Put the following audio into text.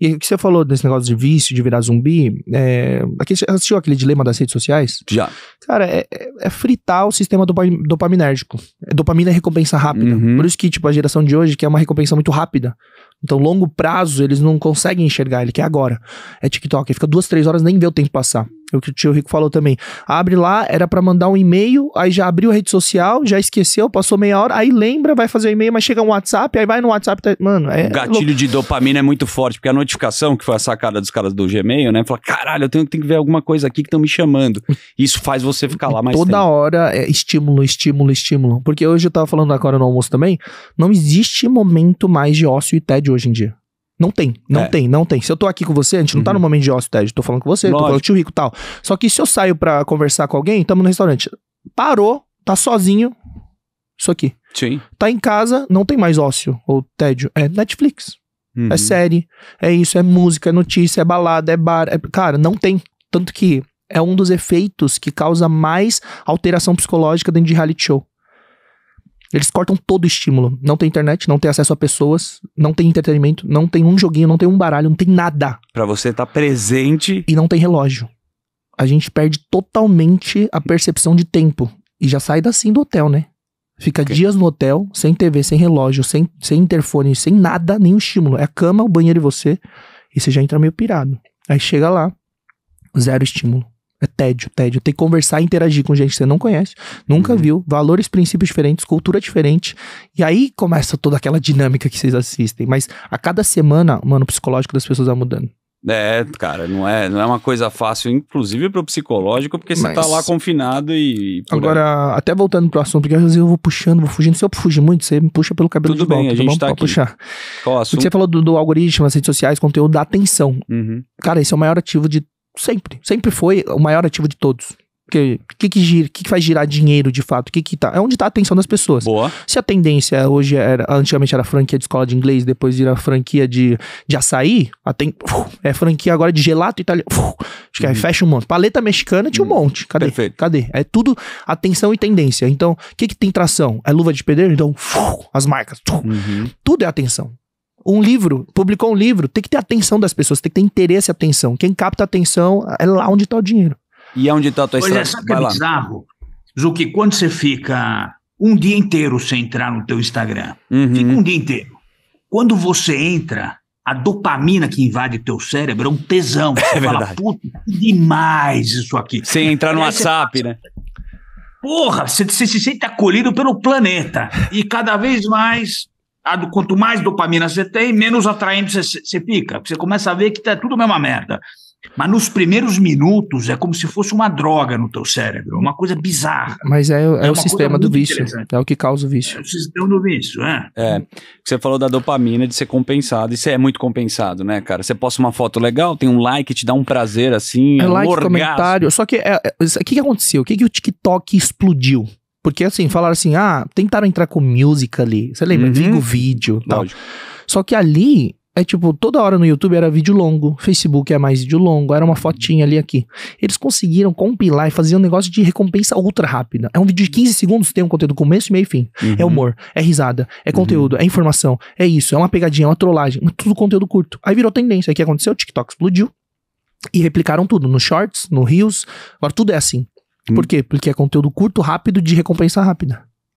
E o que você falou desse negócio de vício, de virar zumbi, é, aqui, assistiu aquele dilema das redes sociais? Já. Cara, é, é, é fritar o sistema dopaminérgico. É, dopamina é recompensa rápida. Uhum. Por isso que, tipo, a geração de hoje quer uma recompensa muito rápida. Então, longo prazo, eles não conseguem enxergar, ele quer é agora. É TikTok, ele fica duas, três horas, nem vê o tempo passar. É o que o tio Rico falou também. Abre lá, era para mandar um e-mail, aí já abriu a rede social, já esqueceu, passou meia hora, aí lembra, vai fazer o e-mail, mas chega um WhatsApp, aí vai no WhatsApp, tá... mano, é O gatilho louco. de dopamina é muito forte, porque a notificação, que foi a sacada dos caras do Gmail, né? Fala, caralho, eu tenho, tenho que ver alguma coisa aqui que estão me chamando. Isso faz você ficar lá mais Toda tempo. hora é estímulo, estímulo, estímulo. Porque hoje eu tava falando agora no almoço também, não existe momento mais de ócio e tédio hoje em dia. Não tem, não é. tem, não tem. Se eu tô aqui com você, a gente não tá uhum. no momento de ócio, Ted. Tá? Tô falando com você, Lógico. tô falando com o tio Rico tal. Só que se eu saio pra conversar com alguém, tamo no restaurante. Parou, tá sozinho. Isso aqui. Sim. Tá em casa, não tem mais ócio ou tédio. É Netflix. É uhum. É série. É isso, é música, é notícia, é balada, é bar. É... Cara, não tem. Tanto que é um dos efeitos que causa mais alteração psicológica dentro de reality show. Eles cortam todo estímulo. Não tem internet, não tem acesso a pessoas, não tem entretenimento, não tem um joguinho, não tem um baralho, não tem nada. Para você estar tá presente. E não tem relógio. A gente perde totalmente a percepção de tempo. E já sai assim do hotel, né? Fica okay. dias no hotel, sem TV, sem relógio, sem, sem interfone, sem nada, nenhum estímulo. É a cama, o banheiro e você. E você já entra meio pirado. Aí chega lá, zero estímulo. É tédio, tédio. Tem que conversar e interagir com gente que você não conhece, nunca uhum. viu, valores, princípios diferentes, cultura diferente. E aí começa toda aquela dinâmica que vocês assistem. Mas a cada semana, mano, o psicológico das pessoas vai mudando. É, cara, não é, não é uma coisa fácil, inclusive pro psicológico, porque você tá Mas... tá lá confinado e. e agora, aí. até voltando pro assunto, porque às vezes eu vou puxando, vou fugindo. Se eu fugir muito, você me puxa pelo cabelo Tudo de bem, volta, a tá gente tá, tá aqui. puxar. Qual assunto? Porque você falou do, do algoritmo, as redes sociais, conteúdo da atenção. Uhum. Cara, esse é o maior ativo de Sempre. Sempre foi o maior ativo de todos. Porque o que, que gira, que, que vai girar dinheiro de fato? O que, que tá? É onde está a atenção das pessoas. Boa. Se a tendência hoje era. Antigamente era franquia de escola de inglês, depois vira franquia de, de açaí, tem, é franquia agora de gelato italiano. Acho que é, uhum. fecha um monte. Paleta mexicana tinha um uhum. monte. Cadê? Perfeito. Cadê? É tudo atenção e tendência. Então, o que, que tem tração? É luva de pedreiro? Então, as marcas. Uhum. Tudo é atenção um livro, publicou um livro, tem que ter atenção das pessoas, tem que ter interesse e atenção. Quem capta atenção é lá onde está o dinheiro. E é onde está a tua história? estratégia? Pois é, sabe que é bizarro? Zuki, quando você fica um dia inteiro sem entrar no teu Instagram, uhum. fica um dia inteiro. Quando você entra, a dopamina que invade teu cérebro é um tesão. É você é fala, verdade. puta, demais isso aqui. Sem entrar no WhatsApp, você... né? Porra, você, você se sente acolhido pelo planeta. E cada vez mais quanto mais dopamina você tem, menos atraente você, você fica. Você começa a ver que tá tudo a mesma merda. Mas nos primeiros minutos é como se fosse uma droga no teu cérebro, é uma coisa bizarra. Mas é, é, é o sistema do vício, é o que causa o vício. É o sistema do vício, é. É, você falou da dopamina de ser compensado, isso é muito compensado, né, cara? Você posta uma foto legal, tem um like, te dá um prazer assim, é um like, orgasmo. comentário. Só que é, é, o é, que, que aconteceu? O que, que o TikTok explodiu? Porque assim, falaram assim, ah, tentaram entrar com music ali. Você lembra? Uhum. Vigo vídeo tal. Lógico. Só que ali é tipo, toda hora no YouTube era vídeo longo, Facebook é mais vídeo longo, era uma fotinha ali aqui. Eles conseguiram compilar e fazer um negócio de recompensa ultra rápida. É um vídeo de 15 segundos, tem um conteúdo começo, meio e fim. Uhum. É humor, é risada, é uhum. conteúdo, uhum. é informação, é isso, é uma pegadinha, é uma trollagem, é tudo conteúdo curto. Aí virou tendência. o que aconteceu? O TikTok explodiu. E replicaram tudo, no Shorts, no Reels, agora tudo é assim. Por quê? Porque é conteúdo curto, rápido, de recompensa rápida.